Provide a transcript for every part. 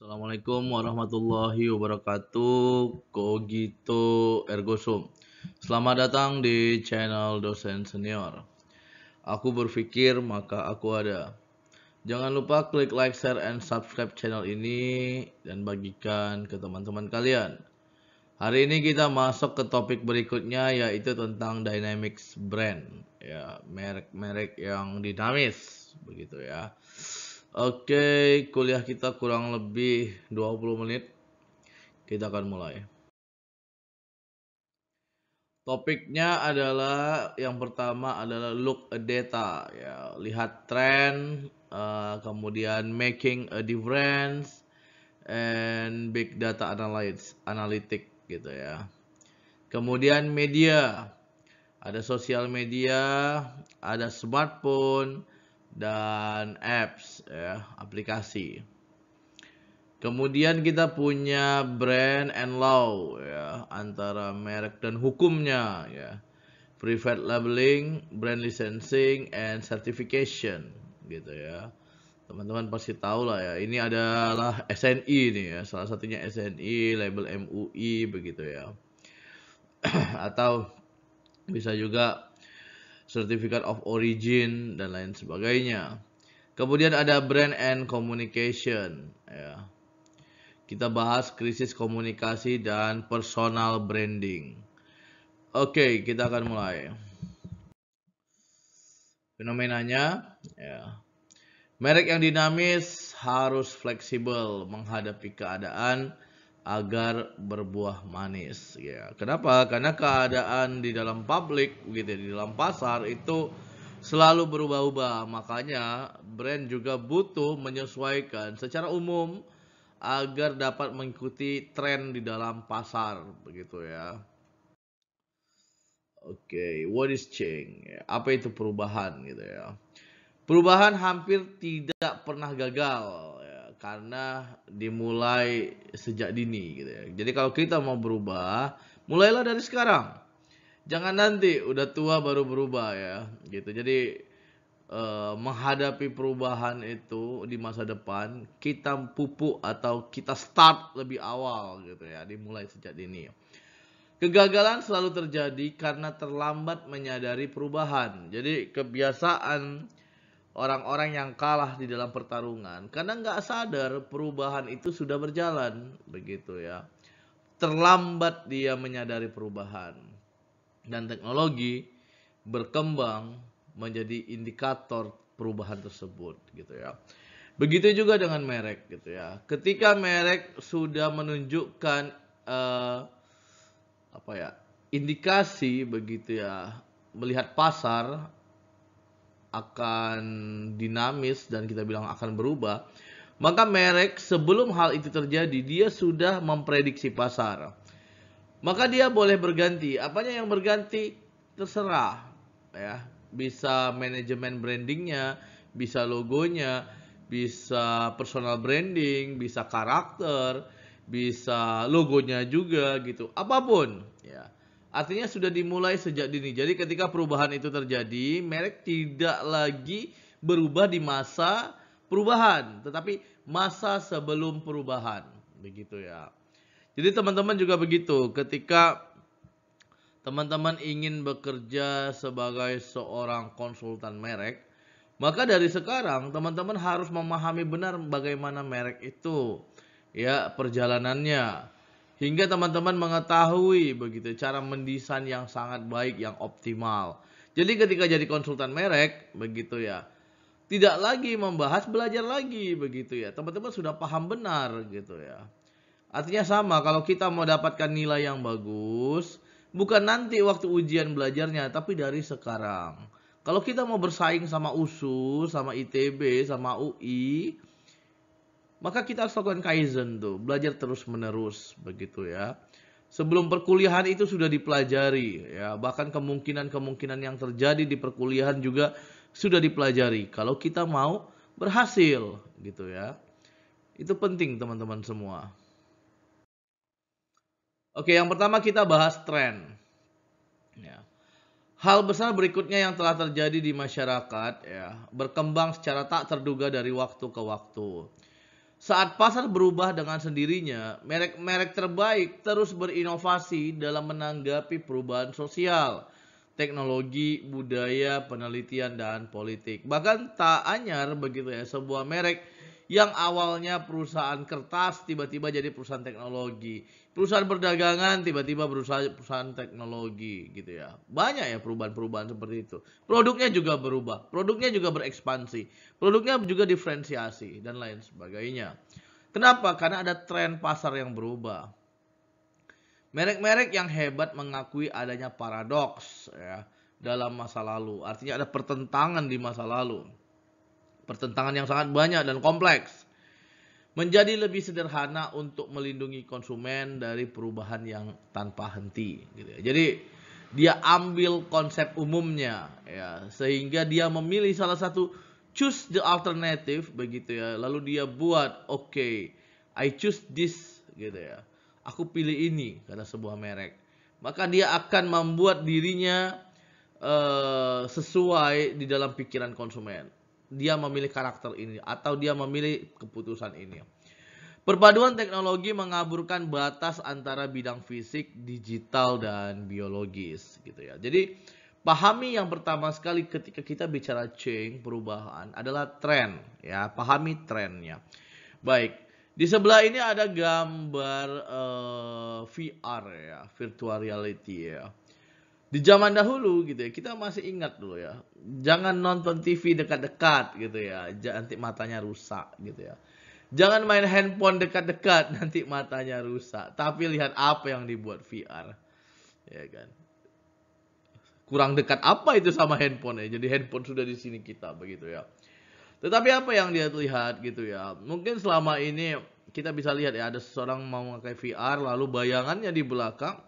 Assalamualaikum warahmatullahi wabarakatuh. Kogito ergo sum. Selamat datang di channel dosen senior. Aku berpikir maka aku ada. Jangan lupa klik like, share, and subscribe channel ini dan bagikan ke teman-teman kalian. Hari ini kita masuk ke topik berikutnya yaitu tentang dynamics brand ya merek-merek yang dinamis begitu ya. Oke, kuliah kita kurang lebih 20 menit. Kita akan mulai. Topiknya adalah yang pertama adalah look at data, ya, lihat tren, uh, kemudian making a difference and big data analytics, analitik gitu ya. Kemudian media, ada sosial media, ada smartphone, dan apps ya, aplikasi. Kemudian kita punya brand and law ya, antara merek dan hukumnya ya. Private labeling, brand licensing and certification gitu ya. Teman-teman pasti tahu lah ya. Ini adalah SNI ini, ya, salah satunya SNI, label MUI begitu ya. Atau bisa juga Certificate of Origin, dan lain sebagainya. Kemudian ada Brand and Communication. Ya. Kita bahas krisis komunikasi dan personal branding. Oke, kita akan mulai. Fenomenanya, ya. merek yang dinamis harus fleksibel menghadapi keadaan agar berbuah manis ya. Kenapa? Karena keadaan di dalam publik gitu di dalam pasar itu selalu berubah-ubah. Makanya brand juga butuh menyesuaikan secara umum agar dapat mengikuti tren di dalam pasar begitu ya. Oke, okay, what is change? Apa itu perubahan gitu ya? Perubahan hampir tidak pernah gagal karena dimulai sejak dini gitu ya. Jadi kalau kita mau berubah, mulailah dari sekarang. Jangan nanti udah tua baru berubah ya, gitu. Jadi eh, menghadapi perubahan itu di masa depan, kita pupuk atau kita start lebih awal gitu ya, dimulai sejak dini. Kegagalan selalu terjadi karena terlambat menyadari perubahan. Jadi kebiasaan orang-orang yang kalah di dalam pertarungan karena nggak sadar perubahan itu sudah berjalan begitu ya terlambat dia menyadari perubahan dan teknologi berkembang menjadi indikator perubahan tersebut gitu ya begitu juga dengan merek gitu ya ketika merek sudah menunjukkan uh, apa ya indikasi begitu ya melihat pasar akan dinamis dan kita bilang akan berubah, maka merek sebelum hal itu terjadi dia sudah memprediksi pasar. Maka dia boleh berganti. Apanya yang berganti? Terserah. Ya, bisa manajemen brandingnya, bisa logonya, bisa personal branding, bisa karakter, bisa logonya juga gitu. Apapun, ya. Artinya sudah dimulai sejak dini. Jadi ketika perubahan itu terjadi, merek tidak lagi berubah di masa perubahan, tetapi masa sebelum perubahan. Begitu ya. Jadi teman-teman juga begitu. Ketika teman-teman ingin bekerja sebagai seorang konsultan merek, maka dari sekarang teman-teman harus memahami benar bagaimana merek itu ya perjalanannya hingga teman-teman mengetahui begitu cara mendesain yang sangat baik yang optimal. Jadi ketika jadi konsultan merek begitu ya. Tidak lagi membahas belajar lagi begitu ya. Teman-teman sudah paham benar gitu ya. Artinya sama kalau kita mau dapatkan nilai yang bagus bukan nanti waktu ujian belajarnya tapi dari sekarang. Kalau kita mau bersaing sama USU, sama ITB, sama UI, maka kita harus lakukan kaizen tuh, belajar terus-menerus begitu ya. Sebelum perkuliahan itu sudah dipelajari ya, bahkan kemungkinan-kemungkinan yang terjadi di perkuliahan juga sudah dipelajari kalau kita mau berhasil gitu ya. Itu penting teman-teman semua. Oke, yang pertama kita bahas tren. Ya. Hal besar berikutnya yang telah terjadi di masyarakat ya, berkembang secara tak terduga dari waktu ke waktu. Saat pasar berubah dengan sendirinya, merek-merek terbaik terus berinovasi dalam menanggapi perubahan sosial, teknologi, budaya, penelitian, dan politik. Bahkan tak anyar begitu ya, sebuah merek yang awalnya perusahaan kertas tiba-tiba jadi perusahaan teknologi. Perusahaan perdagangan tiba-tiba perusahaan, perusahaan teknologi gitu ya. Banyak ya perubahan-perubahan seperti itu. Produknya juga berubah, produknya juga berekspansi, produknya juga diferensiasi dan lain sebagainya. Kenapa? Karena ada tren pasar yang berubah. Merek-merek yang hebat mengakui adanya paradoks ya dalam masa lalu. Artinya ada pertentangan di masa lalu pertentangan yang sangat banyak dan kompleks, menjadi lebih sederhana untuk melindungi konsumen dari perubahan yang tanpa henti. Gitu ya. Jadi dia ambil konsep umumnya, ya, sehingga dia memilih salah satu choose the alternative begitu ya. Lalu dia buat oke, okay, I choose this gitu ya. Aku pilih ini karena sebuah merek. Maka dia akan membuat dirinya uh, sesuai di dalam pikiran konsumen dia memilih karakter ini atau dia memilih keputusan ini. Perpaduan teknologi mengaburkan batas antara bidang fisik, digital dan biologis gitu ya. Jadi pahami yang pertama sekali ketika kita bicara change perubahan adalah tren ya, pahami trennya. Baik, di sebelah ini ada gambar uh, eh, VR ya, virtual reality ya di zaman dahulu gitu ya kita masih ingat dulu ya jangan nonton TV dekat-dekat gitu ya nanti matanya rusak gitu ya jangan main handphone dekat-dekat nanti matanya rusak tapi lihat apa yang dibuat VR ya kan kurang dekat apa itu sama handphone ya jadi handphone sudah di sini kita begitu ya tetapi apa yang dia lihat gitu ya mungkin selama ini kita bisa lihat ya ada seseorang mau memakai VR lalu bayangannya di belakang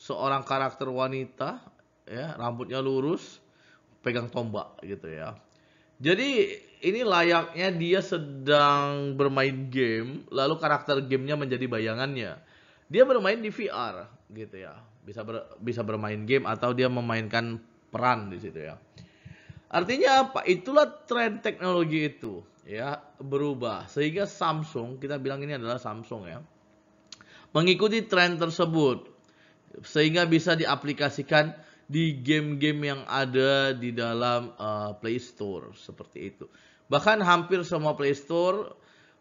seorang karakter wanita ya rambutnya lurus pegang tombak gitu ya jadi ini layaknya dia sedang bermain game lalu karakter gamenya menjadi bayangannya dia bermain di VR gitu ya bisa ber, bisa bermain game atau dia memainkan peran di situ ya artinya apa itulah tren teknologi itu ya berubah sehingga Samsung kita bilang ini adalah Samsung ya mengikuti tren tersebut sehingga bisa diaplikasikan di game-game yang ada di dalam uh, Play Store seperti itu. Bahkan hampir semua Play Store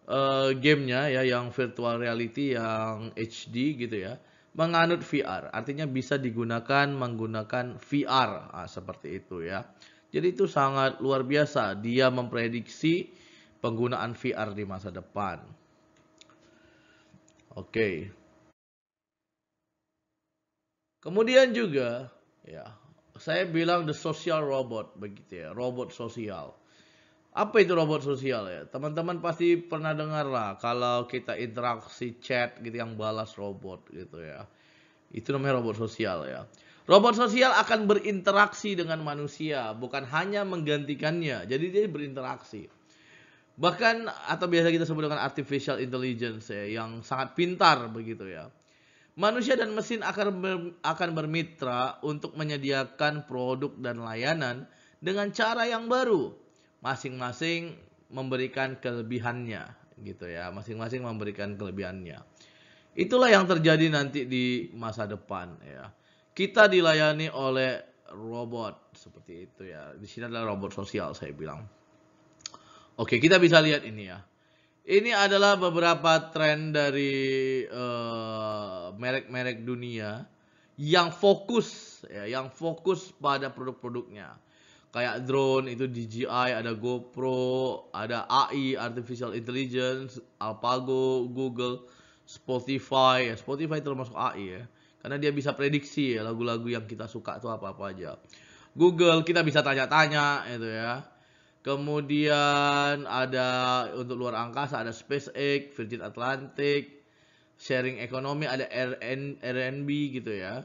uh, gamenya ya yang virtual reality yang HD gitu ya menganut VR. Artinya bisa digunakan menggunakan VR nah, seperti itu ya. Jadi itu sangat luar biasa dia memprediksi penggunaan VR di masa depan. Oke. Kemudian juga ya, saya bilang the social robot begitu ya, robot sosial. Apa itu robot sosial ya? Teman-teman pasti pernah dengar lah kalau kita interaksi chat gitu yang balas robot gitu ya. Itu namanya robot sosial ya. Robot sosial akan berinteraksi dengan manusia, bukan hanya menggantikannya. Jadi dia berinteraksi. Bahkan atau biasa kita sebut dengan artificial intelligence ya, yang sangat pintar begitu ya. Manusia dan mesin akan ber, akan bermitra untuk menyediakan produk dan layanan dengan cara yang baru. Masing-masing memberikan kelebihannya gitu ya, masing-masing memberikan kelebihannya. Itulah yang terjadi nanti di masa depan ya. Kita dilayani oleh robot seperti itu ya. Di sini adalah robot sosial saya bilang. Oke, kita bisa lihat ini ya ini adalah beberapa tren dari eh, merek-merek uh, dunia yang fokus ya, yang fokus pada produk-produknya. Kayak drone itu DJI, ada GoPro, ada AI artificial intelligence, Alpago, Google, Spotify ya. Spotify termasuk AI ya. Karena dia bisa prediksi ya lagu-lagu yang kita suka itu apa-apa aja. Google kita bisa tanya-tanya itu ya Kemudian ada untuk luar angkasa ada SpaceX, Virgin Atlantic, sharing ekonomi ada RN, RNB gitu ya.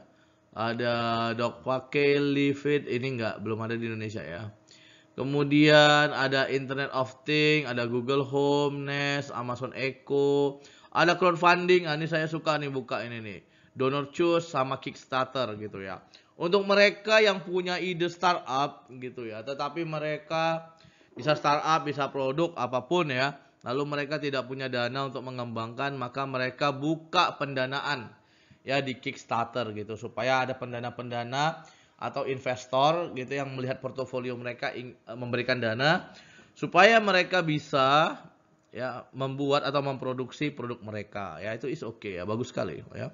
Ada Dokpake, Livid, ini enggak, belum ada di Indonesia ya. Kemudian ada Internet of Things, ada Google Home, Nest, Amazon Echo, ada crowdfunding. Nah, ini saya suka nih buka ini nih. Donor Choose sama Kickstarter gitu ya. Untuk mereka yang punya ide startup gitu ya, tetapi mereka bisa startup, bisa produk apapun ya. Lalu mereka tidak punya dana untuk mengembangkan, maka mereka buka pendanaan ya di Kickstarter gitu supaya ada pendana-pendana atau investor gitu yang melihat portofolio mereka e, memberikan dana supaya mereka bisa ya membuat atau memproduksi produk mereka ya itu is oke okay, ya bagus sekali ya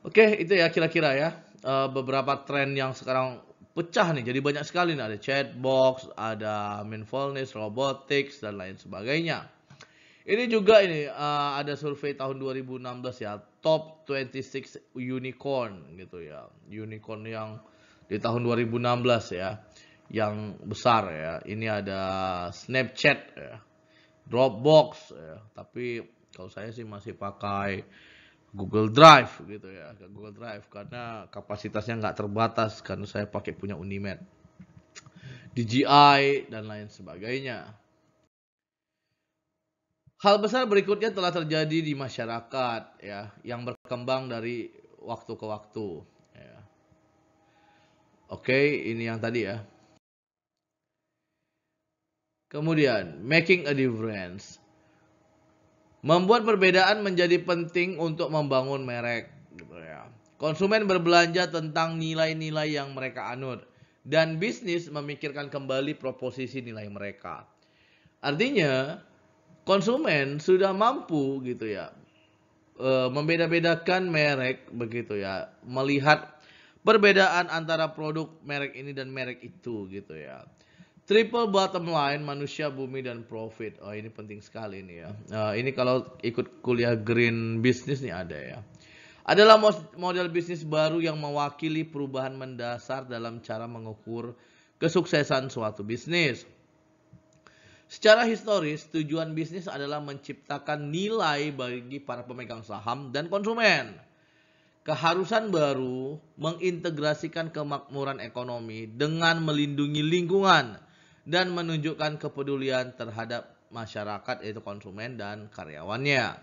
oke okay, itu ya kira-kira ya e, beberapa tren yang sekarang pecah nih jadi banyak sekali nih ada chatbox, ada mindfulness, robotics dan lain sebagainya. Ini juga ini uh, ada survei tahun 2016 ya, top 26 unicorn gitu ya. Unicorn yang di tahun 2016 ya, yang besar ya. Ini ada Snapchat ya, Dropbox ya, tapi kalau saya sih masih pakai Google Drive gitu ya ke Google Drive karena kapasitasnya nggak terbatas karena saya pakai punya Unimed DJI dan lain sebagainya hal besar berikutnya telah terjadi di masyarakat ya yang berkembang dari waktu ke waktu ya. oke ini yang tadi ya kemudian making a difference Membuat perbedaan menjadi penting untuk membangun merek. Gitu ya. Konsumen berbelanja tentang nilai-nilai yang mereka anut. Dan bisnis memikirkan kembali proposisi nilai mereka. Artinya, konsumen sudah mampu gitu ya e, membeda-bedakan merek begitu ya melihat perbedaan antara produk merek ini dan merek itu gitu ya Triple bottom line manusia bumi dan profit. Oh ini penting sekali nih ya. Uh, ini kalau ikut kuliah green business nih ada ya. Adalah model bisnis baru yang mewakili perubahan mendasar dalam cara mengukur kesuksesan suatu bisnis. Secara historis, tujuan bisnis adalah menciptakan nilai bagi para pemegang saham dan konsumen. Keharusan baru mengintegrasikan kemakmuran ekonomi dengan melindungi lingkungan dan menunjukkan kepedulian terhadap masyarakat yaitu konsumen dan karyawannya.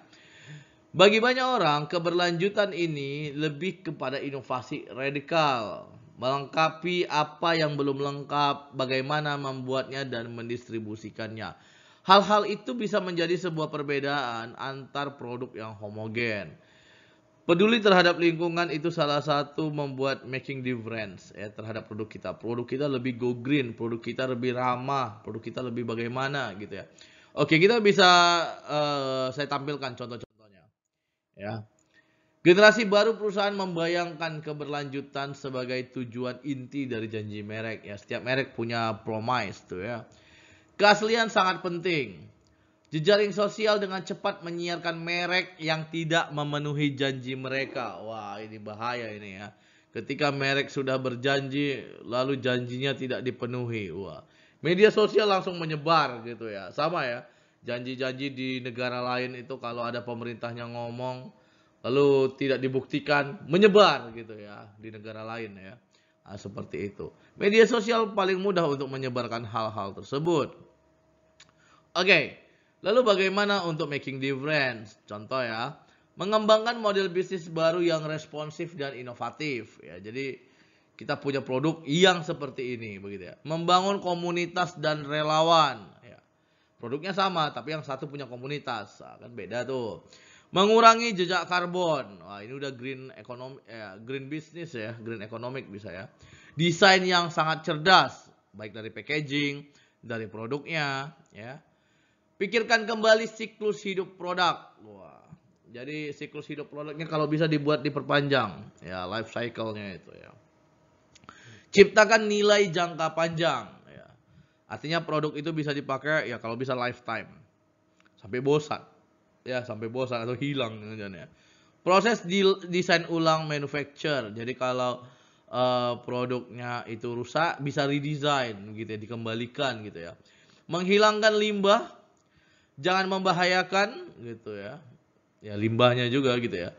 Bagi banyak orang, keberlanjutan ini lebih kepada inovasi radikal, melengkapi apa yang belum lengkap, bagaimana membuatnya dan mendistribusikannya. Hal-hal itu bisa menjadi sebuah perbedaan antar produk yang homogen. Peduli terhadap lingkungan itu salah satu membuat making difference ya terhadap produk kita. Produk kita lebih go green, produk kita lebih ramah, produk kita lebih bagaimana gitu ya. Oke, kita bisa uh, saya tampilkan contoh-contohnya. Ya. Generasi baru perusahaan membayangkan keberlanjutan sebagai tujuan inti dari janji merek ya. Setiap merek punya promise tuh ya. Keaslian sangat penting. Jejaring sosial dengan cepat menyiarkan merek yang tidak memenuhi janji mereka. Wah, ini bahaya ini ya. Ketika merek sudah berjanji lalu janjinya tidak dipenuhi. Wah, media sosial langsung menyebar gitu ya. Sama ya. Janji-janji di negara lain itu kalau ada pemerintahnya ngomong lalu tidak dibuktikan menyebar gitu ya di negara lain ya. Nah, seperti itu. Media sosial paling mudah untuk menyebarkan hal-hal tersebut. Oke. Okay. Lalu bagaimana untuk making difference? Contoh ya, mengembangkan model bisnis baru yang responsif dan inovatif ya. Jadi kita punya produk yang seperti ini begitu ya. Membangun komunitas dan relawan ya. Produknya sama tapi yang satu punya komunitas, nah, kan beda tuh. Mengurangi jejak karbon. Wah, ini udah green ekonomi, ya, green business ya, green economic bisa ya. Desain yang sangat cerdas baik dari packaging, dari produknya ya Pikirkan kembali siklus hidup produk. Wah. Jadi siklus hidup produknya kalau bisa dibuat diperpanjang, ya life cyclenya itu ya. Ciptakan nilai jangka panjang, ya. Artinya produk itu bisa dipakai ya kalau bisa lifetime. Sampai bosan. Ya, sampai bosan atau hilang ya. Proses desain ulang manufacture. Jadi kalau uh, produknya itu rusak bisa redesign gitu ya, dikembalikan gitu ya. Menghilangkan limbah jangan membahayakan gitu ya. Ya limbahnya juga gitu ya.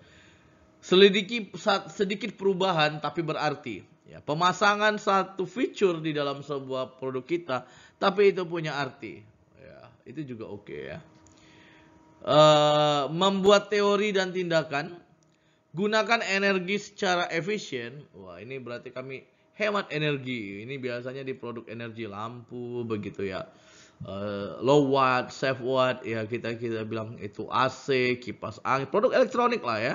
Selidiki sedikit perubahan tapi berarti. Ya, pemasangan satu fitur di dalam sebuah produk kita tapi itu punya arti. Ya, itu juga oke okay ya. Uh, membuat teori dan tindakan gunakan energi secara efisien wah ini berarti kami hemat energi ini biasanya di produk energi lampu begitu ya uh, low watt, safe watt, ya kita kita bilang itu AC, kipas angin, produk elektronik lah ya.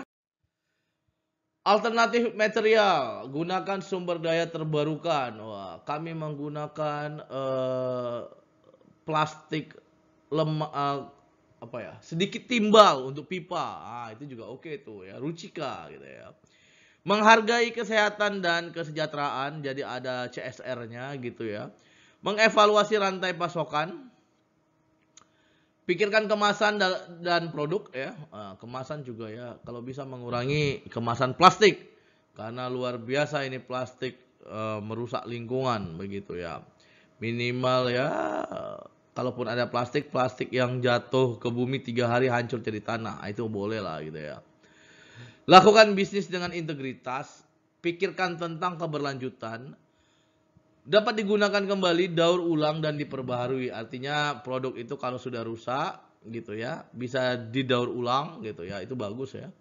Alternatif material, gunakan sumber daya terbarukan. Wah, kami menggunakan uh, plastik lemak uh, eh, apa ya? Sedikit timbal untuk pipa. Ah, itu juga oke okay tuh ya, rucika gitu ya. Menghargai kesehatan dan kesejahteraan, jadi ada CSR-nya gitu ya mengevaluasi rantai pasokan, pikirkan kemasan dan produk ya, ah, kemasan juga ya, kalau bisa mengurangi kemasan plastik karena luar biasa ini plastik e, merusak lingkungan begitu ya. Minimal ya, kalaupun ada plastik, plastik yang jatuh ke bumi tiga hari hancur jadi tanah, ah, itu boleh lah gitu ya. Lakukan bisnis dengan integritas, pikirkan tentang keberlanjutan, dapat digunakan kembali daur ulang dan diperbaharui. Artinya produk itu kalau sudah rusak gitu ya, bisa didaur ulang gitu ya. Itu bagus ya.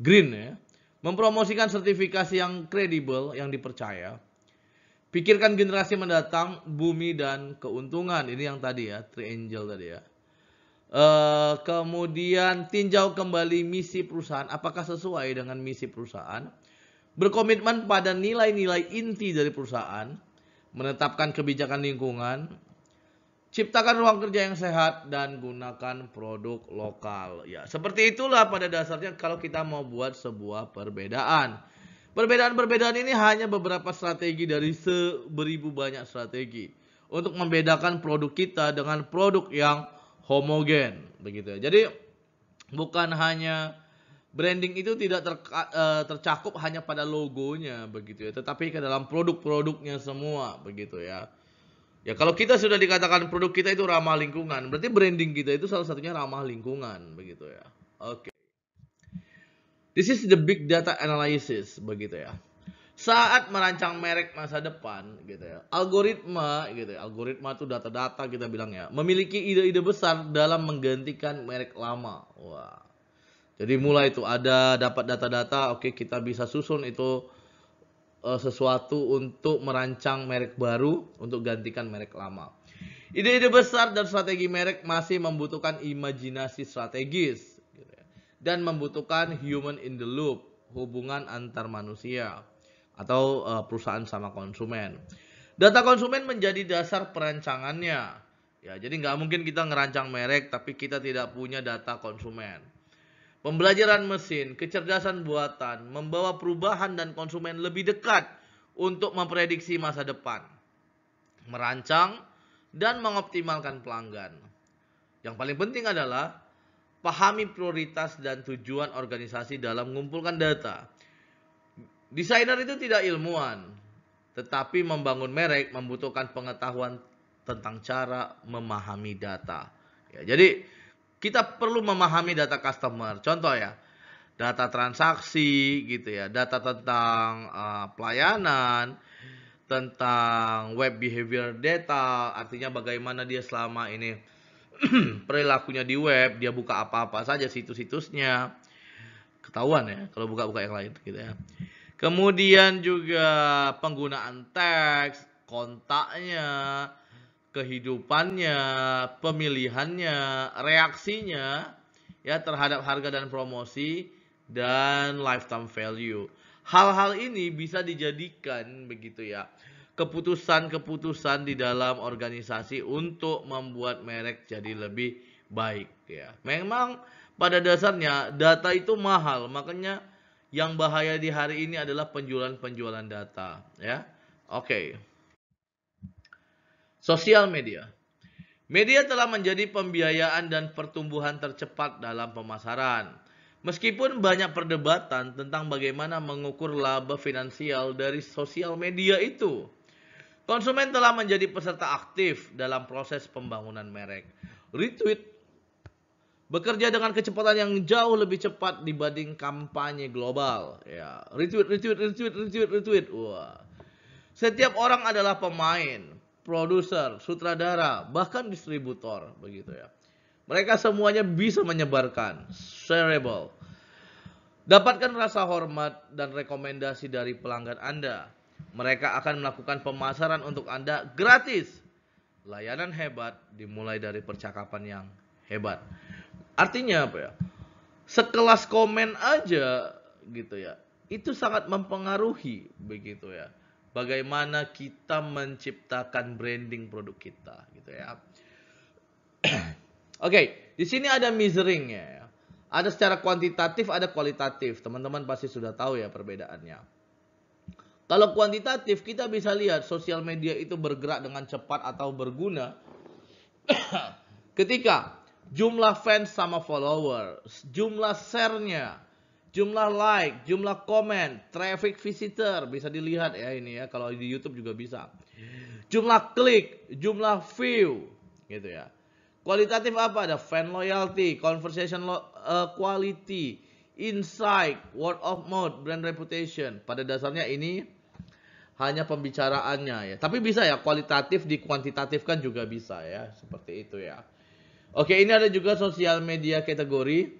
Green ya. Mempromosikan sertifikasi yang kredibel, yang dipercaya. Pikirkan generasi mendatang, bumi dan keuntungan. Ini yang tadi ya, angel tadi ya. E, kemudian tinjau kembali misi perusahaan, apakah sesuai dengan misi perusahaan. Berkomitmen pada nilai-nilai inti dari perusahaan menetapkan kebijakan lingkungan, ciptakan ruang kerja yang sehat dan gunakan produk lokal. Ya, seperti itulah pada dasarnya kalau kita mau buat sebuah perbedaan. Perbedaan-perbedaan ini hanya beberapa strategi dari seberibu banyak strategi untuk membedakan produk kita dengan produk yang homogen, begitu ya. Jadi bukan hanya branding itu tidak ter, uh, eh, tercakup hanya pada logonya begitu ya, tetapi ke dalam produk-produknya semua begitu ya. Ya kalau kita sudah dikatakan produk kita itu ramah lingkungan, berarti branding kita itu salah satunya ramah lingkungan begitu ya. Oke. Okay. This is the big data analysis begitu ya. Saat merancang merek masa depan gitu ya. Algoritma gitu ya. Algoritma itu data-data kita bilang ya, memiliki ide-ide besar dalam menggantikan merek lama. Wah. Wow. Jadi mulai itu ada dapat data-data, oke okay, kita bisa susun itu uh, sesuatu untuk merancang merek baru untuk gantikan merek lama. Ide-ide besar dan strategi merek masih membutuhkan imajinasi strategis gitu ya, dan membutuhkan human in the loop, hubungan antar manusia atau uh, perusahaan sama konsumen. Data konsumen menjadi dasar perancangannya. Ya, jadi nggak mungkin kita ngerancang merek tapi kita tidak punya data konsumen. Pembelajaran mesin, kecerdasan buatan membawa perubahan dan konsumen lebih dekat untuk memprediksi masa depan, merancang, dan mengoptimalkan pelanggan. Yang paling penting adalah pahami prioritas dan tujuan organisasi dalam mengumpulkan data. Desainer itu tidak ilmuwan, tetapi membangun merek membutuhkan pengetahuan tentang cara memahami data. Ya, jadi kita perlu memahami data customer. Contoh ya, data transaksi gitu ya, data tentang uh, pelayanan, tentang web behavior data, artinya bagaimana dia selama ini perilakunya di web, dia buka apa-apa saja situs-situsnya. Ketahuan ya kalau buka-buka yang lain gitu ya. Kemudian juga penggunaan teks, kontaknya, kehidupannya, pemilihannya, reaksinya ya terhadap harga dan promosi dan lifetime value. Hal-hal ini bisa dijadikan begitu ya keputusan-keputusan di dalam organisasi untuk membuat merek jadi lebih baik ya. Memang pada dasarnya data itu mahal, makanya yang bahaya di hari ini adalah penjualan-penjualan data ya. Oke. Okay. Sosial media. Media telah menjadi pembiayaan dan pertumbuhan tercepat dalam pemasaran. Meskipun banyak perdebatan tentang bagaimana mengukur laba finansial dari sosial media itu, konsumen telah menjadi peserta aktif dalam proses pembangunan merek. Retweet bekerja dengan kecepatan yang jauh lebih cepat dibanding kampanye global. Ya, retweet, retweet, retweet, retweet, retweet. Wah. Setiap orang adalah pemain produser, sutradara, bahkan distributor begitu ya. Mereka semuanya bisa menyebarkan shareable. Dapatkan rasa hormat dan rekomendasi dari pelanggan Anda. Mereka akan melakukan pemasaran untuk Anda gratis. Layanan hebat dimulai dari percakapan yang hebat. Artinya apa ya? Sekelas komen aja gitu ya. Itu sangat mempengaruhi begitu ya bagaimana kita menciptakan branding produk kita gitu ya. Oke, okay, di sini ada measuring ya. Ada secara kuantitatif, ada kualitatif. Teman-teman pasti sudah tahu ya perbedaannya. Kalau kuantitatif kita bisa lihat sosial media itu bergerak dengan cepat atau berguna ketika jumlah fans sama follower, jumlah share-nya, jumlah like, jumlah komen, traffic visitor bisa dilihat ya ini ya kalau di YouTube juga bisa. Jumlah klik, jumlah view gitu ya. Kualitatif apa ada fan loyalty, conversation lo, uh, quality, insight, word of mouth, brand reputation. Pada dasarnya ini hanya pembicaraannya ya. Tapi bisa ya kualitatif dikuantitatifkan juga bisa ya, seperti itu ya. Oke, ini ada juga sosial media kategori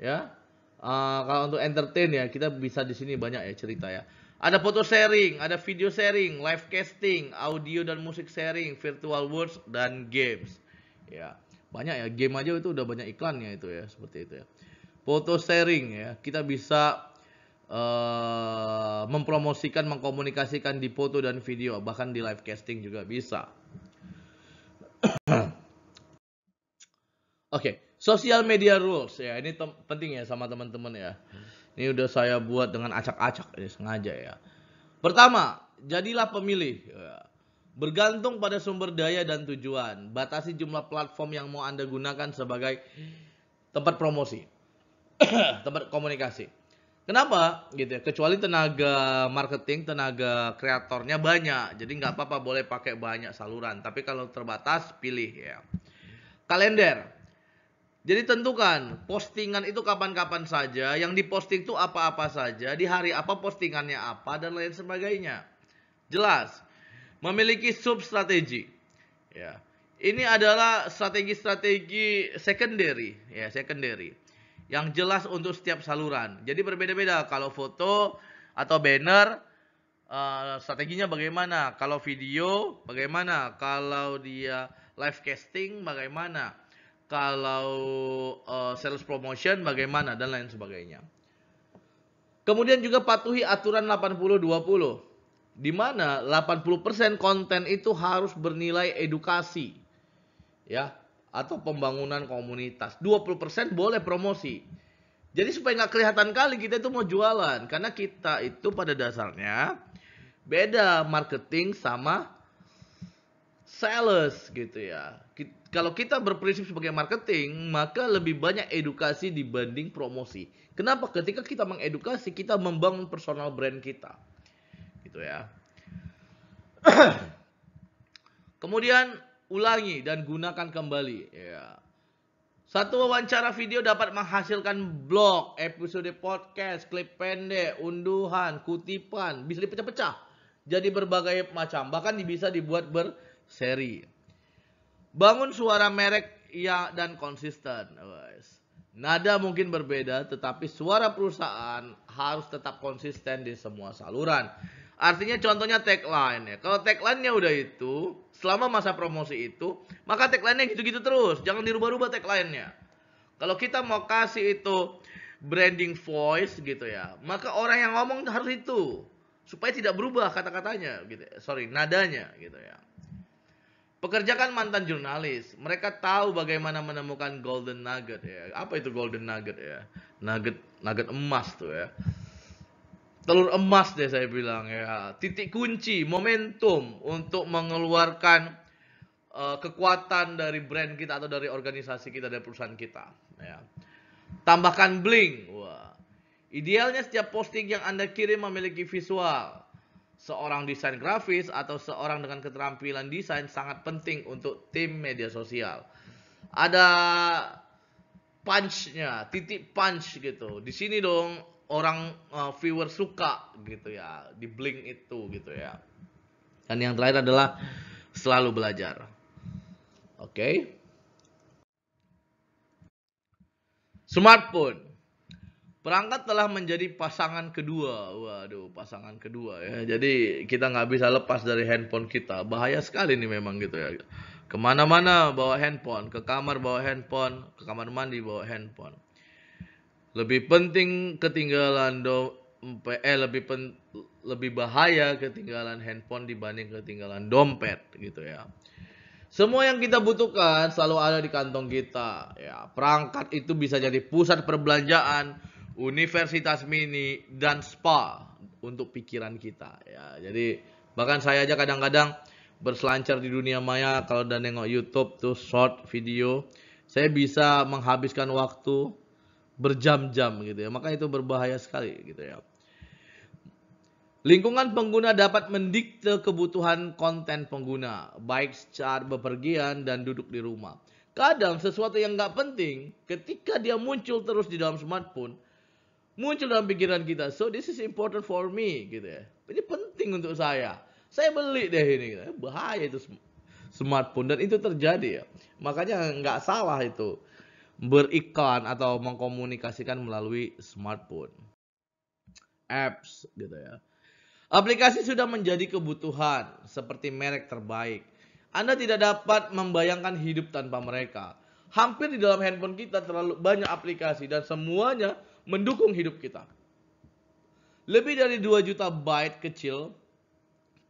ya. Eh, kalau untuk entertain ya kita bisa di sini banyak ya cerita ya. Ada foto sharing, ada video sharing, live casting, audio dan musik sharing, virtual worlds dan games. Ya, banyak ya game aja itu udah banyak iklannya itu ya seperti itu ya. Foto sharing ya, kita bisa uh, mempromosikan, mengkomunikasikan di foto dan video, bahkan di live casting juga bisa. Oke. Okay. Social media rules ya, ini penting ya sama teman-teman ya. Ini udah saya buat dengan acak-acak ini sengaja ya. Pertama, jadilah pemilih. Ya. Bergantung pada sumber daya dan tujuan. Batasi jumlah platform yang mau Anda gunakan sebagai tempat promosi. tempat komunikasi. Kenapa? Gitu ya. Kecuali tenaga marketing, tenaga kreatornya banyak. Jadi nggak apa-apa boleh pakai banyak saluran. Tapi kalau terbatas, pilih ya. Kalender. Jadi tentukan postingan itu kapan-kapan saja, yang diposting itu apa-apa saja, di hari apa postingannya apa dan lain sebagainya. Jelas. Memiliki sub strategi. Ya. Ini adalah strategi-strategi secondary, ya, secondary. Yang jelas untuk setiap saluran. Jadi berbeda-beda kalau foto atau banner uh, strateginya bagaimana, kalau video bagaimana, kalau dia live casting bagaimana kalau uh, sales promotion bagaimana dan lain sebagainya. Kemudian juga patuhi aturan 80-20. Di mana 80% konten itu harus bernilai edukasi. Ya, atau pembangunan komunitas. 20% boleh promosi. Jadi supaya nggak kelihatan kali kita itu mau jualan. Karena kita itu pada dasarnya beda marketing sama sales gitu ya kalau kita berprinsip sebagai marketing, maka lebih banyak edukasi dibanding promosi. Kenapa? Ketika kita mengedukasi, kita membangun personal brand kita. Gitu ya. Kemudian ulangi dan gunakan kembali. Ya. Satu wawancara video dapat menghasilkan blog, episode podcast, klip pendek, unduhan, kutipan, bisa dipecah-pecah. Jadi berbagai macam, bahkan bisa dibuat berseri. Bangun suara merek ya dan konsisten. Guys. Nada mungkin berbeda, tetapi suara perusahaan harus tetap konsisten di semua saluran. Artinya contohnya tagline ya. Kalau tagline-nya udah itu, selama masa promosi itu, maka tagline-nya gitu-gitu terus. Jangan dirubah-rubah tagline-nya. Kalau kita mau kasih itu branding voice gitu ya, maka orang yang ngomong harus itu. Supaya tidak berubah kata-katanya gitu ya. Sorry, nadanya gitu ya. Pekerjakan mantan jurnalis, mereka tahu bagaimana menemukan golden nugget ya. Apa itu golden nugget ya? Nugget nugget emas tuh ya. Telur emas deh saya bilang ya. Titik kunci, momentum untuk mengeluarkan uh, kekuatan dari brand kita atau dari organisasi kita dari perusahaan kita ya. Tambahkan bling. Wah. Idealnya setiap posting yang Anda kirim memiliki visual seorang desain grafis atau seorang dengan keterampilan desain sangat penting untuk tim media sosial. Ada punchnya, titik punch gitu. Di sini dong orang uh, eh, viewer suka gitu ya, di blink itu gitu ya. Dan yang terakhir adalah selalu belajar. Oke. Okay. Smartphone Perangkat telah menjadi pasangan kedua. Waduh, pasangan kedua ya. Jadi kita nggak bisa lepas dari handphone kita. Bahaya sekali nih memang gitu ya. Kemana-mana bawa handphone, ke kamar bawa handphone, ke kamar mandi bawa handphone. Lebih penting ketinggalan do eh lebih pen, lebih bahaya ketinggalan handphone dibanding ketinggalan dompet gitu ya. Semua yang kita butuhkan selalu ada di kantong kita. Ya, perangkat itu bisa jadi pusat perbelanjaan, Universitas Mini dan Spa untuk pikiran kita ya. Jadi bahkan saya aja kadang-kadang berselancar di dunia maya kalau udah nengok YouTube tuh short video, saya bisa menghabiskan waktu berjam-jam gitu ya. Maka itu berbahaya sekali gitu ya. Lingkungan pengguna dapat mendikte kebutuhan konten pengguna, baik secara bepergian dan duduk di rumah. Kadang sesuatu yang nggak penting, ketika dia muncul terus di dalam smartphone, muncul dalam pikiran kita. So this is important for me gitu ya. Ini penting untuk saya. Saya beli deh ini. Gitu. Eh, bahaya itu smartphone dan itu terjadi ya. Makanya nggak salah itu beriklan atau mengkomunikasikan melalui smartphone. Apps gitu ya. Aplikasi sudah menjadi kebutuhan seperti merek terbaik. Anda tidak dapat membayangkan hidup tanpa mereka. Hampir di dalam handphone kita terlalu banyak aplikasi dan semuanya mendukung hidup kita. Lebih dari 2 juta byte kecil,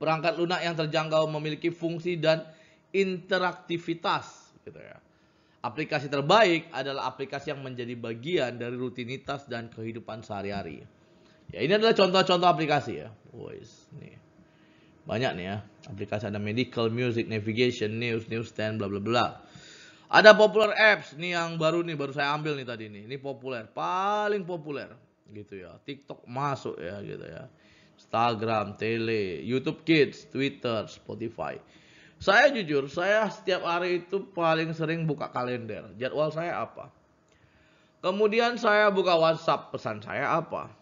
perangkat lunak yang terjangkau memiliki fungsi dan interaktivitas. Gitu ya. Aplikasi terbaik adalah aplikasi yang menjadi bagian dari rutinitas dan kehidupan sehari-hari. Ya ini adalah contoh-contoh aplikasi ya. Voice nih. Banyak nih ya. Aplikasi ada medical, music, navigation, news, newsstand, bla bla bla. Ada populer apps nih yang baru nih baru saya ambil nih tadi nih. Ini populer, paling populer gitu ya. TikTok masuk ya gitu ya. Instagram, Tele, YouTube Kids, Twitter, Spotify. Saya jujur, saya setiap hari itu paling sering buka kalender. Jadwal saya apa? Kemudian saya buka WhatsApp, pesan saya apa?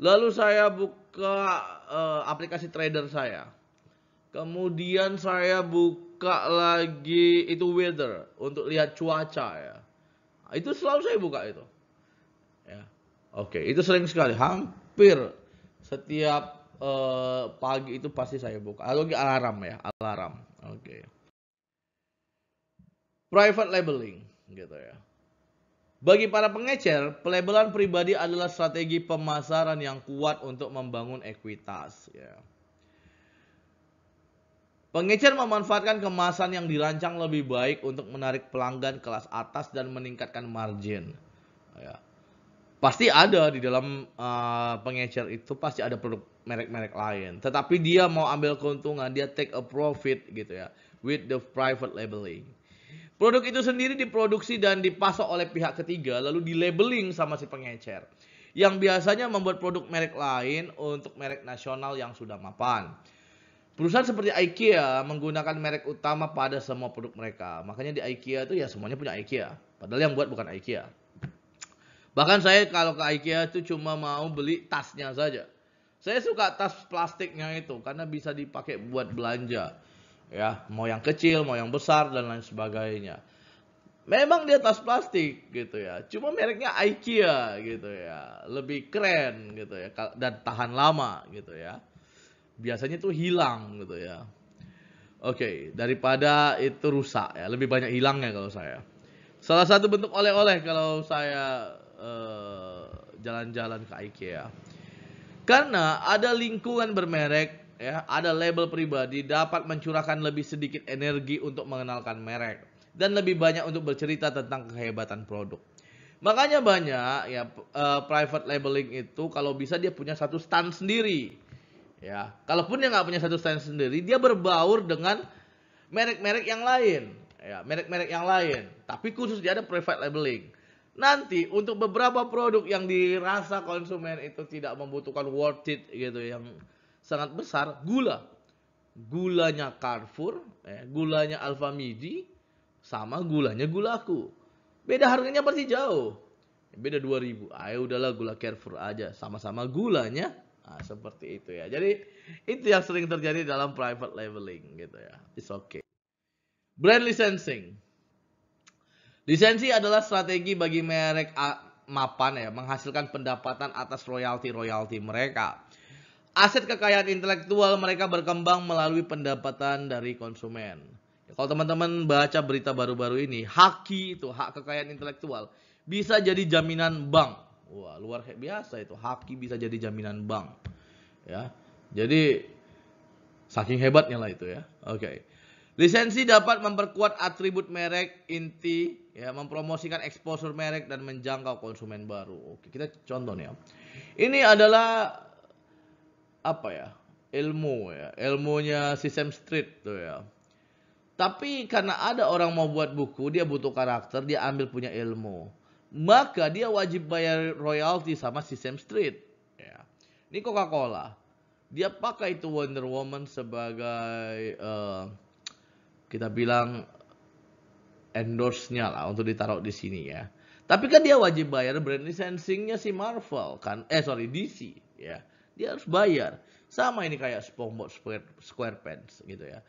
Lalu saya buka uh, aplikasi trader saya. Kemudian saya buka buka lagi itu weather untuk lihat cuaca ya. Itu selalu saya buka itu. Ya. Oke, itu sering sekali, hampir setiap uh, pagi itu pasti saya buka. Atau alarm ya, alarm. Oke. Private labeling gitu ya. Bagi para pengecer, pelabelan pribadi adalah strategi pemasaran yang kuat untuk membangun ekuitas ya. Pengecer memanfaatkan kemasan yang dirancang lebih baik untuk menarik pelanggan kelas atas dan meningkatkan margin. Ya. Pasti ada di dalam uh, pengecer itu pasti ada produk merek-merek lain. Tetapi dia mau ambil keuntungan, dia take a profit gitu ya with the private labeling. Produk itu sendiri diproduksi dan dipasok oleh pihak ketiga lalu di labeling sama si pengecer. Yang biasanya membuat produk merek lain untuk merek nasional yang sudah mapan. Perusahaan seperti IKEA menggunakan merek utama pada semua produk mereka. Makanya di IKEA itu ya semuanya punya IKEA. Padahal yang buat bukan IKEA. Bahkan saya kalau ke IKEA itu cuma mau beli tasnya saja. Saya suka tas plastiknya itu karena bisa dipakai buat belanja. Ya, mau yang kecil, mau yang besar dan lain sebagainya. Memang dia tas plastik gitu ya. Cuma mereknya IKEA gitu ya. Lebih keren gitu ya dan tahan lama gitu ya biasanya itu hilang gitu ya. Oke, okay, daripada itu rusak ya, lebih banyak hilangnya kalau saya. Salah satu bentuk oleh-oleh kalau saya eh, jalan-jalan uh, ke IKEA. Karena ada lingkungan bermerek, ya, ada label pribadi dapat mencurahkan lebih sedikit energi untuk mengenalkan merek dan lebih banyak untuk bercerita tentang kehebatan produk. Makanya banyak ya eh, private labeling itu kalau bisa dia punya satu stand sendiri ya kalaupun dia nggak punya satu stand sendiri dia berbaur dengan merek-merek yang lain ya merek-merek yang lain tapi khusus dia ada private labeling nanti untuk beberapa produk yang dirasa konsumen itu tidak membutuhkan worth it gitu yang sangat besar gula gulanya Carrefour eh, gulanya Alfamidi sama gulanya gulaku beda harganya pasti jauh beda 2000 ayo udahlah gula Carrefour aja sama-sama gulanya Nah, seperti itu ya. Jadi itu yang sering terjadi dalam private labeling gitu ya. It's okay. Brand licensing. Lisensi adalah strategi bagi merek ah, mapan ya menghasilkan pendapatan atas royalti-royalti mereka. Aset kekayaan intelektual mereka berkembang melalui pendapatan dari konsumen. Kalau teman-teman baca berita baru-baru ini, haki itu hak kekayaan intelektual bisa jadi jaminan bank Wah, luar biasa itu. Haki bisa jadi jaminan bank. Ya. Jadi saking hebatnya lah itu ya. Oke. Okay. Lisensi dapat memperkuat atribut merek inti, ya, mempromosikan eksposur merek dan menjangkau konsumen baru. Oke, kita contoh nih ya. Ini adalah apa ya? Ilmu ya, ilmunya sistem street tuh ya. Tapi karena ada orang mau buat buku, dia butuh karakter, dia ambil punya ilmu maka dia wajib bayar royalti sama si Sam Street. Ya. Ini Coca-Cola. Dia pakai itu Wonder Woman sebagai uh, kita bilang endorse-nya lah untuk ditaruh di sini ya. Tapi kan dia wajib bayar brand licensing-nya si Marvel kan, eh sorry DC ya. Dia harus bayar. Sama ini kayak SpongeBob SquarePants gitu ya.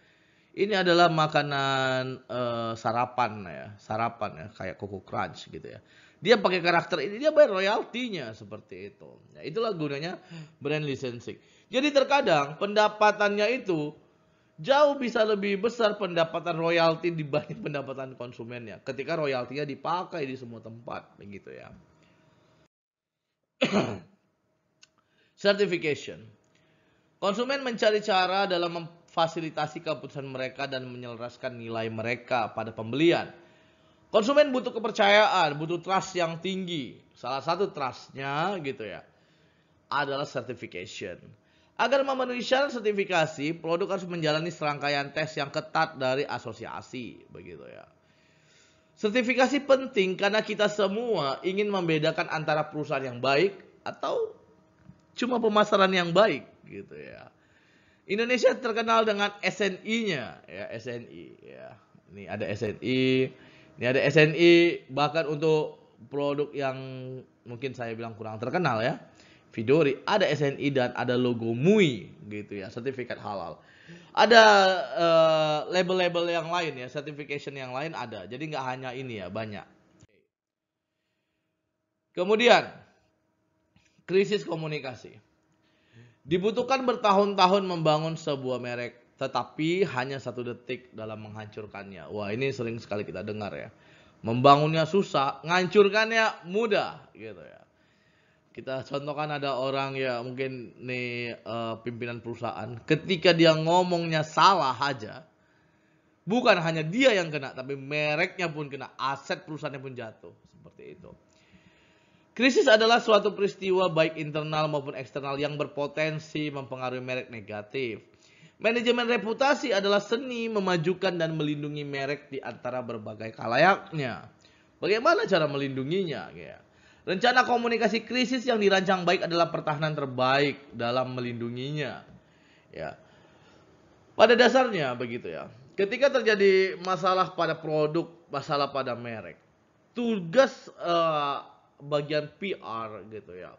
Ini adalah makanan uh, sarapan ya, sarapan ya kayak Coco Crunch gitu ya dia pakai karakter ini dia bayar royaltinya seperti itu. Nah, itulah gunanya brand licensing. Jadi terkadang pendapatannya itu jauh bisa lebih besar pendapatan royalti dibanding pendapatan konsumennya ketika royaltinya dipakai di semua tempat begitu ya. Certification. Konsumen mencari cara dalam memfasilitasi keputusan mereka dan menyelaraskan nilai mereka pada pembelian Konsumen butuh kepercayaan, butuh trust yang tinggi. Salah satu trustnya gitu ya adalah certification. Agar memenuhi syarat sertifikasi, produk harus menjalani serangkaian tes yang ketat dari asosiasi, begitu ya. Sertifikasi penting karena kita semua ingin membedakan antara perusahaan yang baik atau cuma pemasaran yang baik, gitu ya. Indonesia terkenal dengan SNI-nya, ya SNI, ya. Ini ada SNI, ini ada SNI bahkan untuk produk yang mungkin saya bilang kurang terkenal ya. Vidori. ada SNI dan ada logo MUI gitu ya, sertifikat halal. Ada eh, label-label uh, yang lain ya, certification yang lain ada. Jadi nggak hanya ini ya, banyak. Kemudian krisis komunikasi. Dibutuhkan bertahun-tahun membangun sebuah merek tetapi hanya satu detik dalam menghancurkannya. Wah, ini sering sekali kita dengar ya. Membangunnya susah, ngancurkannya mudah gitu ya. Kita contohkan ada orang ya mungkin nih uh, pimpinan perusahaan ketika dia ngomongnya salah aja bukan hanya dia yang kena tapi mereknya pun kena, aset perusahaannya pun jatuh seperti itu. Krisis adalah suatu peristiwa baik internal maupun eksternal yang berpotensi mempengaruhi merek negatif Manajemen reputasi adalah seni memajukan dan melindungi merek di antara berbagai kalayaknya. Bagaimana cara melindunginya? Ya. Rencana komunikasi krisis yang dirancang baik adalah pertahanan terbaik dalam melindunginya. Ya. Pada dasarnya begitu ya. Ketika terjadi masalah pada produk, masalah pada merek, tugas uh, bagian PR gitu ya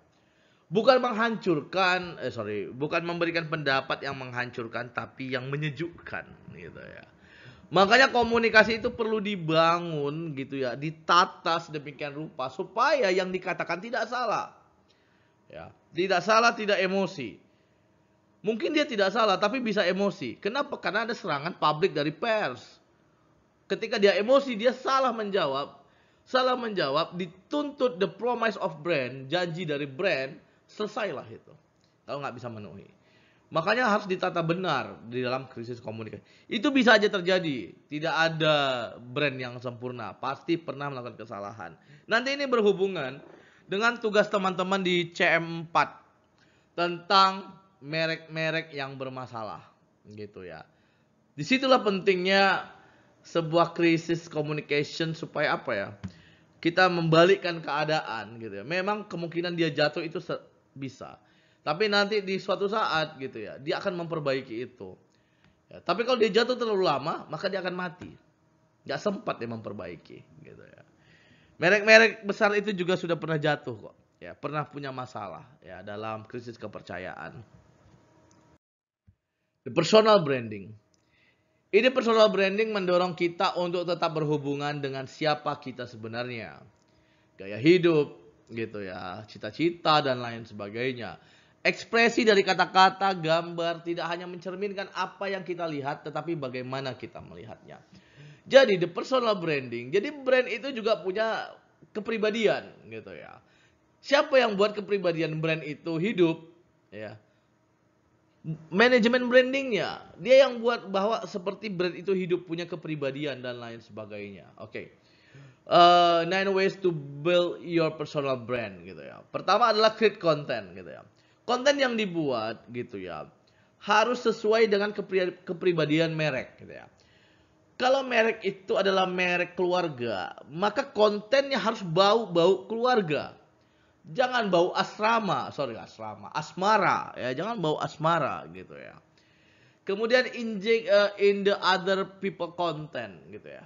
bukan menghancurkan eh sorry bukan memberikan pendapat yang menghancurkan tapi yang menyejukkan gitu ya makanya komunikasi itu perlu dibangun gitu ya ditata sedemikian rupa supaya yang dikatakan tidak salah ya tidak salah tidak emosi mungkin dia tidak salah tapi bisa emosi kenapa karena ada serangan publik dari pers ketika dia emosi dia salah menjawab salah menjawab dituntut the promise of brand janji dari brand selesailah itu kalau nggak bisa memenuhi makanya harus ditata benar di dalam krisis komunikasi itu bisa aja terjadi tidak ada brand yang sempurna pasti pernah melakukan kesalahan nanti ini berhubungan dengan tugas teman-teman di CM4 tentang merek-merek yang bermasalah gitu ya disitulah pentingnya sebuah krisis communication supaya apa ya kita membalikkan keadaan gitu ya memang kemungkinan dia jatuh itu bisa. Tapi nanti di suatu saat gitu ya, dia akan memperbaiki itu. Ya, tapi kalau dia jatuh terlalu lama, maka dia akan mati. Gak sempat dia memperbaiki gitu ya. Merek-merek besar itu juga sudah pernah jatuh kok. Ya, pernah punya masalah ya dalam krisis kepercayaan. The personal branding. Ini personal branding mendorong kita untuk tetap berhubungan dengan siapa kita sebenarnya. Gaya hidup, gitu ya, cita-cita dan lain sebagainya. Ekspresi dari kata-kata, gambar tidak hanya mencerminkan apa yang kita lihat, tetapi bagaimana kita melihatnya. Jadi the personal branding, jadi brand itu juga punya kepribadian gitu ya. Siapa yang buat kepribadian brand itu hidup ya? Manajemen brandingnya, dia yang buat bahwa seperti brand itu hidup punya kepribadian dan lain sebagainya. Oke. Okay uh, nine ways to build your personal brand gitu ya. Pertama adalah create content gitu ya. Konten yang dibuat gitu ya harus sesuai dengan kepri kepribadian merek gitu ya. Kalau merek itu adalah merek keluarga, maka kontennya harus bau-bau keluarga. Jangan bau asrama, sorry asrama, asmara ya, jangan bau asmara gitu ya. Kemudian inject uh, eh, in the other people content gitu ya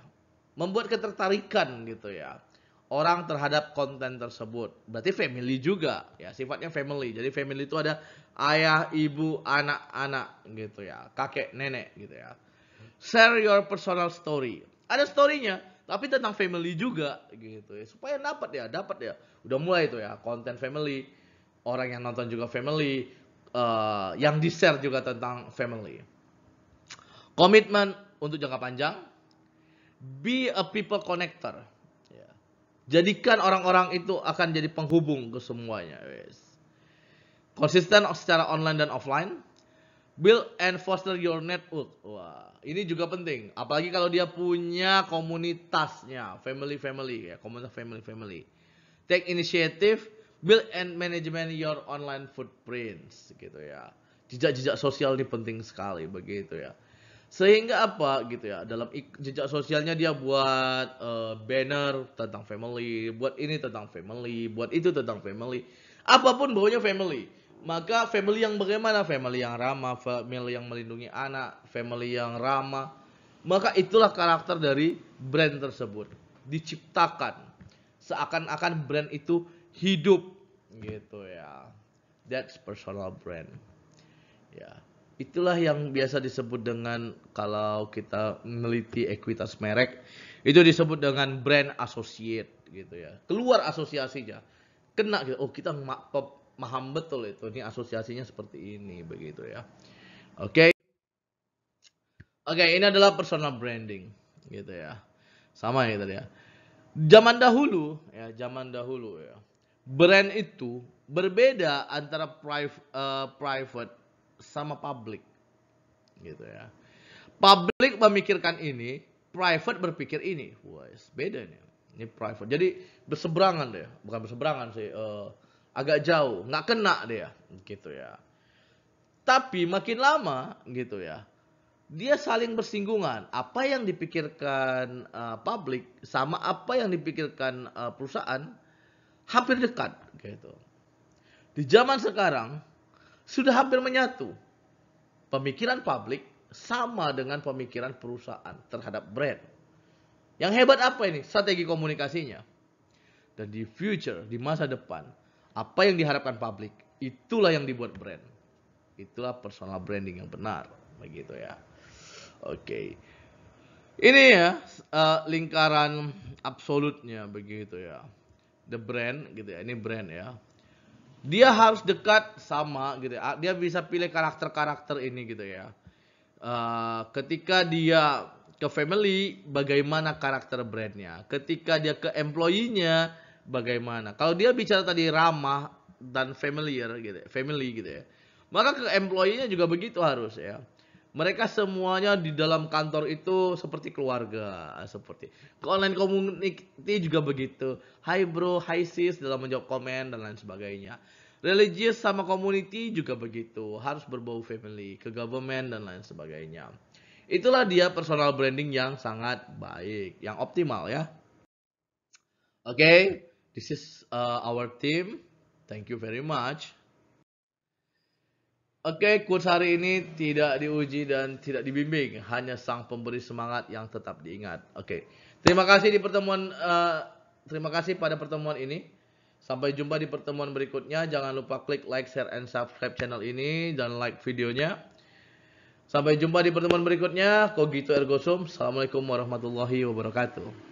membuat ketertarikan gitu ya orang terhadap konten tersebut. Berarti family juga ya, sifatnya family. Jadi family itu ada ayah, ibu, anak-anak gitu ya, kakek, nenek gitu ya. Share your personal story. Ada storynya, tapi tentang family juga gitu ya. Supaya dapat ya, dapat ya. Udah mulai itu ya, konten family, orang yang nonton juga family, uh, yang di-share juga tentang family. Komitmen untuk jangka panjang Be a people connector. Ya. Jadikan orang-orang itu akan jadi penghubung ke semuanya. Konsisten secara online dan offline. Build and foster your network. Wah, ini juga penting. Apalagi kalau dia punya komunitasnya, family-family ya, komunitas family-family. Take initiative, build and management your online footprints gitu ya. Jejak-jejak sosial ini penting sekali begitu ya sehingga apa gitu ya dalam jejak sosialnya dia buat uh, banner tentang family buat ini tentang family buat itu tentang family apapun baunya family maka family yang bagaimana family yang ramah family yang melindungi anak family yang ramah maka itulah karakter dari brand tersebut diciptakan seakan-akan brand itu hidup gitu ya that's personal brand ya yeah. Itulah yang biasa disebut dengan kalau kita meneliti ekuitas merek itu disebut dengan brand associate gitu ya. Keluar asosiasinya. Kena gitu. Oh, kita maham betul itu. Ini asosiasinya seperti ini begitu ya. Oke. Okay. Oke, okay, ini adalah personal branding gitu ya. Sama ya tadi ya. Zaman dahulu ya, zaman dahulu ya. Brand itu berbeda antara eh, private uh, private sama publik. Gitu ya. Publik memikirkan ini, private berpikir ini. Wah, beda nih. Ini private. Jadi berseberangan deh, bukan berseberangan sih, uh, agak jauh, nggak kena dia, gitu ya. Tapi makin lama, gitu ya, dia saling bersinggungan. Apa yang dipikirkan uh, eh, publik sama apa yang dipikirkan uh, perusahaan hampir dekat, gitu. Di zaman sekarang, sudah hampir menyatu. Pemikiran publik sama dengan pemikiran perusahaan terhadap brand. Yang hebat apa ini? Strategi komunikasinya. Dan di future, di masa depan, apa yang diharapkan publik, itulah yang dibuat brand. Itulah personal branding yang benar, begitu ya. Oke. Okay. Ini ya uh, lingkaran absolutnya begitu ya. The brand gitu ya. Ini brand ya dia harus dekat sama gitu ya. Dia bisa pilih karakter-karakter ini gitu ya. Uh, ketika dia ke family, bagaimana karakter brandnya? Ketika dia ke employee-nya, bagaimana? Kalau dia bicara tadi ramah dan familiar gitu, family gitu ya. Maka ke employee-nya juga begitu harus ya mereka semuanya di dalam kantor itu seperti keluarga, seperti ke online community juga begitu. Hai bro, hai sis dalam menjawab komen dan lain sebagainya. Religious sama community juga begitu, harus berbau family, ke government dan lain sebagainya. Itulah dia personal branding yang sangat baik, yang optimal ya. Oke, okay, this is uh, our team. Thank you very much. Oke, okay, kurs hari ini tidak diuji dan tidak dibimbing, hanya sang pemberi semangat yang tetap diingat. Oke. Okay. Terima kasih di pertemuan uh, terima kasih pada pertemuan ini. Sampai jumpa di pertemuan berikutnya. Jangan lupa klik like, share and subscribe channel ini dan like videonya. Sampai jumpa di pertemuan berikutnya. Kogito ergo sum. Assalamualaikum warahmatullahi wabarakatuh.